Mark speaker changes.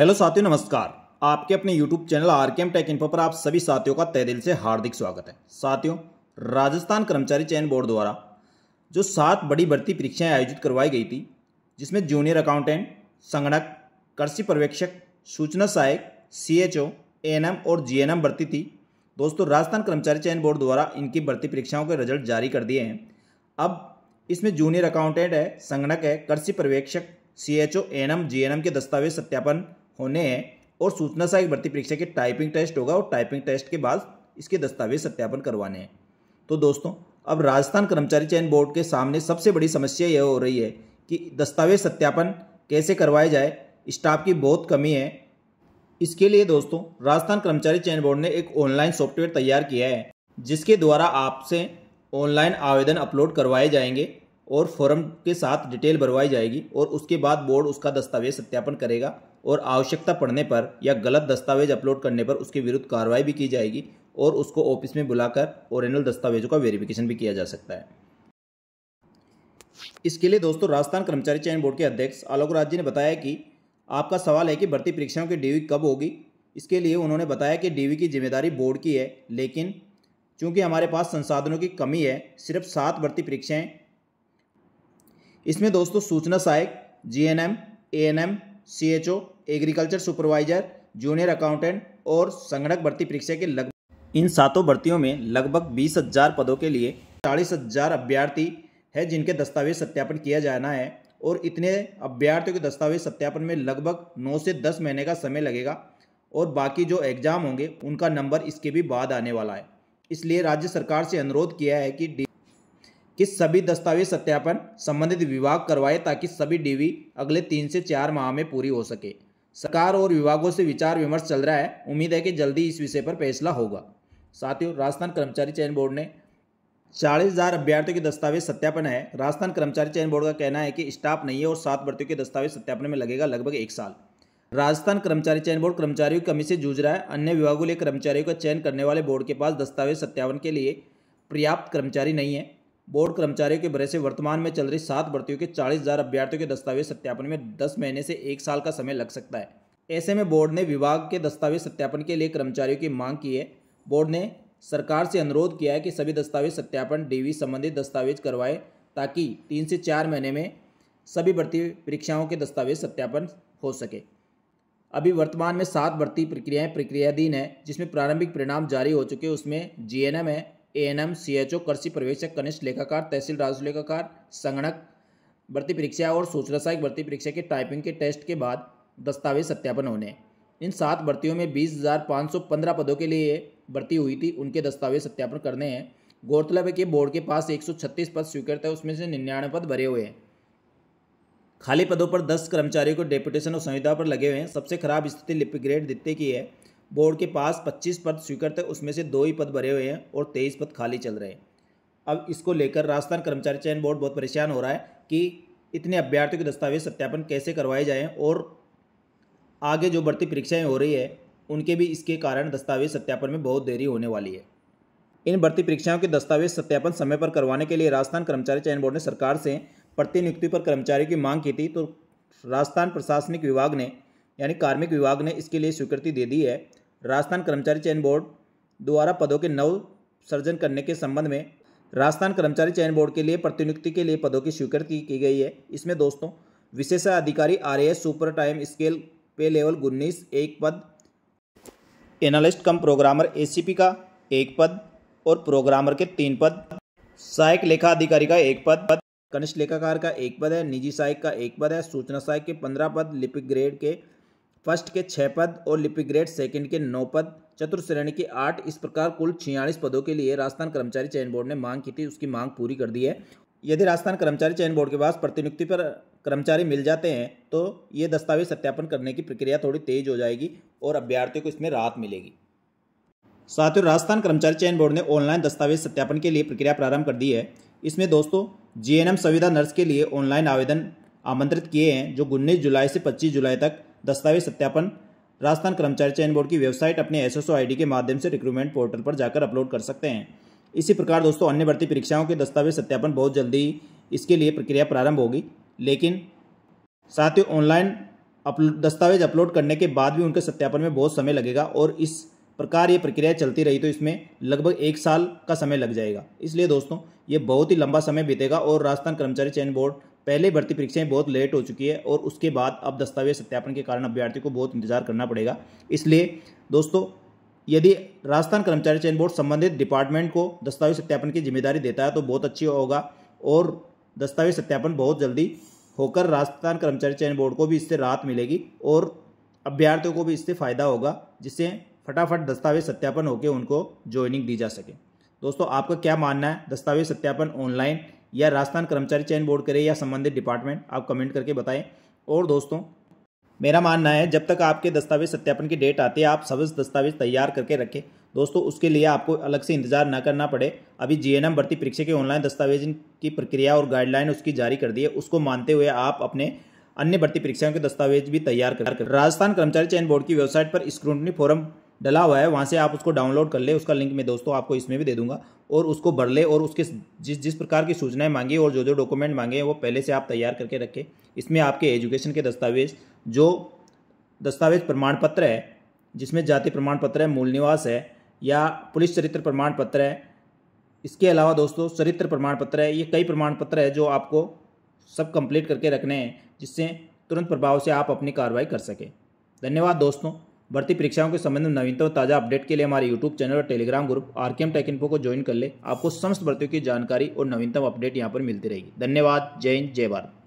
Speaker 1: hello साथियों नमस्कार आपके अपने YouTube channel R K M tech info पर आप सभी साथियों का तय दिल से हार्दिक स्वागत है साथियों राजस्थान कर्मचारी चयन बोर्ड द्वारा जो सात बड़ी भर्ती परीक्षाएं आयोजित करवाई गई थी जिसमें जूनियर अकाउंटेंट संगणक कृषि पर्यवेक्षक सूचना सहायक C H O N M और जी एन एम भर्ती थी दोस्तों राजस्थान कर्मचारी चयन बोर्ड द्वारा इनकी भर्ती परीक्षाओं के रिजल्ट जारी कर दिए हैं अब इसमें जूनियर अकाउंटेंट है संगणक है कृषि पर्यवेक्षक C H O N M G N M के दस्तावेज सत्यापन होने हैं और सूचना सहायक भर्ती परीक्षा के टाइपिंग टेस्ट होगा और टाइपिंग टेस्ट के बाद इसके दस्तावेज सत्यापन करवाने हैं तो दोस्तों अब राजस्थान कर्मचारी चयन बोर्ड के सामने सबसे बड़ी समस्या यह हो रही है कि दस्तावेज सत्यापन कैसे करवाया जाए स्टाफ की बहुत कमी है इसके लिए दोस्तों राजस्थान कर्मचारी चयन बोर्ड ने एक ऑनलाइन सॉफ्टवेयर तैयार किया है जिसके द्वारा आपसे ऑनलाइन आवेदन अपलोड करवाए जाएंगे और फॉर्म के साथ डिटेल भरवाई जाएगी और उसके बाद बोर्ड उसका दस्तावेज सत्यापन करेगा और आवश्यकता पड़ने पर या गलत दस्तावेज अपलोड करने पर उसके विरुद्ध कार्रवाई भी की जाएगी और उसको ऑफिस में बुलाकर ओरिजिनल दस्तावेजों का वेरिफिकेशन भी किया जा सकता है इसके लिए दोस्तों राजस्थान कर्मचारी चयन बोर्ड के अध्यक्ष आलोक राज जी ने बताया कि आपका सवाल है कि भर्ती परीक्षाओं की डीवी कब होगी इसके लिए उन्होंने बताया कि डीवी की जिम्मेदारी बोर्ड की है लेकिन चूंकि हमारे पास संसाधनों की कमी है सिर्फ सात भर्ती परीक्षाएं इसमें दोस्तों सूचना सहायक GNM ANM CHO agriculture supervisor junior accountant और संगणक भर्ती परीक्षा के लगभग इन सातों भर्तियों में लगभग बीस हजार पदों के लिए चालीस हजार अभ्यर्थी है जिनके दस्तावेज सत्यापन किया जाना है और इतने अभ्यर्थियों के दस्तावेज सत्यापन में लगभग नौ से दस महीने का समय लगेगा और बाकी जो एग्ज़ाम होंगे उनका नंबर इसके भी बाद आने वाला है इसलिए राज्य सरकार से अनुरोध किया है कि कि सभी दस्तावेज सत्यापन संबंधित विभाग करवाए ताकि सभी डीवी अगले तीन से चार माह में पूरी हो सके सरकार और विभागों से विचार विमर्श चल रहा है उम्मीद है कि जल्दी इस विषय पर फैसला होगा साथियों राजस्थान कर्मचारी चयन बोर्ड ने चालीस हज़ार अभ्यर्थियों के दस्तावेज सत्यापन है राजस्थान कर्मचारी चयन बोर्ड का कहना है कि स्टाफ नहीं है और सात भर्तियों के दस्तावेज सत्यापन में लगेगा लगभग एक साल राजस्थान कर्मचारी चयन बोर्ड कर्मचारियों की कमी से जूझ रहा है अन्य विभागों के कर्मचारियों का चयन करने वाले बोर्ड के पास दस्तावेज सत्यापन के लिए पर्याप्त कर्मचारी नहीं है बोर्ड कर्मचारियों के भरे से वर्तमान में चल रही सात भर्तियों के चालीस हज़ार अभ्यर्थियों के दस्तावेज सत्यापन में दस महीने से एक साल का समय लग सकता है ऐसे में बोर्ड ने विभाग के दस्तावेज सत्यापन के लिए कर्मचारियों की मांग की है बोर्ड ने सरकार से अनुरोध किया है कि सभी दस्तावेज सत्यापन डीवी संबंधित दस्तावेज करवाए ताकि तीन से चार महीने में सभी भर्ती परीक्षाओं के दस्तावेज सत्यापन हो सके अभी वर्तमान में सात भर्ती प्रक्रियाएं प्रक्रियाधीन है जिसमें प्रारंभिक परिणाम जारी हो चुके उसमें जीएनएम है A N M C H O कृषि प्रवेशक कनिष्ठ लेखाकार तहसील राजस्व लेखाकार संगणक भर्ती परीक्षा और सूचना सहायक भर्ती परीक्षा के टाइपिंग के टेस्ट के बाद दस्तावेज सत्यापन होने इन सात भर्तियों में बीस हज़ार पाँच सौ पंद्रह पदों के लिए भर्ती हुई थी उनके दस्तावेज सत्यापन करने हैं गौरतलब है कि बोर्ड के पास एक सौ छत्तीस पद स्वीकृत है उसमें से निन्यानवे पद भरे हुए हैं खाली पदों पर दस कर्मचारियों को डेपुटेशन और संविधा पर लगे हुए हैं सबसे खराब स्थिति लिपिग्रेड दित्ते की है बोर्ड के पास 25 पद स्वीकृत है उसमें से दो ही पद भरे हुए हैं और 23 पद खाली चल रहे हैं अब इसको लेकर राजस्थान कर्मचारी चयन बोर्ड बहुत परेशान हो रहा है कि इतने अभ्यर्थियों के दस्तावेज सत्यापन कैसे करवाए जाएँ और आगे जो बढ़ती परीक्षाएँ हो रही है उनके भी इसके कारण दस्तावेज सत्यापन में बहुत देरी होने वाली है इन बढ़ती परीक्षाओं के दस्तावेज सत्यापन समय पर करवाने के लिए राजस्थान कर्मचारी चयन बोर्ड ने सरकार से प्रतिनियुक्ति पर कर्मचारियों की मांग की थी तो राजस्थान प्रशासनिक विभाग ने यानी कार्मिक विभाग ने इसके लिए स्वीकृति दे दी है राजस्थान कर्मचारी चयन बोर्ड द्वारा पदों के नव सर्जन करने के संबंध में राजस्थान कर्मचारी चयन बोर्ड के लिए प्रतिनियुक्ति के लिए पदों की स्वीकृति की गई है इसमें दोस्तों विशेषाधिकारी R A super time scale pay level उन्नीस एक पद एनालिस्ट कम प्रोग्रामर ए का एक पद और प्रोग्रामर के तीन पद सहायक लेखा अधिकारी का एक पद पद कनिष्ठ लेखाकार का एक पद है निजी सहायक का एक पद है सूचना सहायक के पंद्रह पद लिपिक ग्रेड के फर्स्ट के छः पद और लिपिग्रेड सेकंड के नौ पद चतुर श्रेणी के आठ इस प्रकार कुल छियालीस पदों के लिए राजस्थान कर्मचारी चयन बोर्ड ने मांग की थी उसकी मांग पूरी कर दी है यदि राजस्थान कर्मचारी चयन बोर्ड के पास प्रतिनियुक्ति पर कर्मचारी मिल जाते हैं तो ये दस्तावेज सत्यापन करने की प्रक्रिया थोड़ी तेज हो जाएगी और अभ्यर्थियों को इसमें राहत मिलेगी साथियों राजस्थान कर्मचारी चयन बोर्ड ने ऑनलाइन दस्तावेज सत्यापन के लिए प्रक्रिया प्रारंभ कर दी है इसमें दोस्तों जीएनएम सुविधा नर्स के लिए ऑनलाइन आवेदन आमंत्रित किए हैं जो उन्नीस जुलाई से पच्चीस जुलाई तक दस्तावेज सत्यापन राजस्थान कर्मचारी चयन बोर्ड की वेबसाइट अपने एस एस के माध्यम से रिक्रूटमेंट पोर्टल पर जाकर अपलोड कर सकते हैं इसी प्रकार दोस्तों अन्य भर्ती परीक्षाओं के दस्तावेज सत्यापन बहुत जल्दी इसके लिए प्रक्रिया प्रारंभ होगी लेकिन साथ ही ऑनलाइन दस्तावेज अपलोड करने के बाद भी उनके सत्यापन में बहुत समय लगेगा और इस प्रकार ये प्रक्रिया चलती रही तो इसमें लगभग एक साल का समय लग जाएगा इसलिए दोस्तों ये बहुत ही लंबा समय बीतेगा और राजस्थान कर्मचारी चयन बोर्ड पहले भर्ती परीक्षाएं बहुत लेट हो चुकी है और उसके बाद अब दस्तावेज सत्यापन के कारण अभ्यर्थी को बहुत इंतजार करना पड़ेगा इसलिए दोस्तों यदि राजस्थान कर्मचारी चयन बोर्ड संबंधित डिपार्टमेंट को दस्तावेज सत्यापन की जिम्मेदारी देता है तो बहुत अच्छी होगा और दस्तावेज सत्यापन बहुत जल्दी होकर राजस्थान कर्मचारी चयन बोर्ड को भी इससे राहत मिलेगी और अभ्यर्थियों को भी इससे फ़ायदा होगा जिससे फटाफट दस्तावेज सत्यापन होकर उनको ज्वाइनिंग दी जा सके दोस्तों आपका क्या मानना है दस्तावेज सत्यापन ऑनलाइन या राजस्थान कर्मचारी चयन बोर्ड करे या संबंधित डिपार्टमेंट आप कमेंट करके बताएं और दोस्तों मेरा मानना है जब तक आपके दस्तावेज सत्यापन की डेट आती है आप सब दस्तावेज तैयार करके रखें दोस्तों उसके लिए आपको अलग से इंतजार न करना पड़े अभी जीएनएम भर्ती परीक्षा के ऑनलाइन दस्तावेज की प्रक्रिया और गाइडलाइन उसकी जारी कर दी है उसको मानते हुए आप अपने अन्य भर्ती परीक्षाओं के दस्तावेज भी तैयार कर राजस्थान कर्मचारी चयन बोर्ड की वेबसाइट पर स्क्रूटनी फोरम डला हुआ है वहाँ से आप उसको डाउनलोड कर ले उसका लिंक मैं दोस्तों आपको इसमें भी दे दूंगा और उसको भर ले और उसके जिस जिस प्रकार की सूचनाएं मांगी और जो जो डॉक्यूमेंट मांगे वो पहले से आप तैयार करके रखें इसमें आपके एजुकेशन के दस्तावेज जो दस्तावेज प्रमाण पत्र है जिसमें जाति प्रमाण पत्र है मूल निवास है या पुलिस चरित्र प्रमाण पत्र है इसके अलावा दोस्तों चरित्र प्रमाण पत्र है ये कई प्रमाण पत्र है जो आपको सब कंप्लीट करके रखने हैं जिससे तुरंत प्रभाव से आप अपनी कार्रवाई कर सकें धन्यवाद दोस्तों भर्ती परीक्षाओं के संबंध में नवीनतम ताजा अपडेट के लिए हमारे यूट्यूब चैनल और Telegram group RKM tech info को ज्वाइन कर ले आपको समस्त भर्तियों की जानकारी और नवीनतम अपडेट यहाँ पर मिलती रहेगी धन्यवाद जय हिंद जय भारत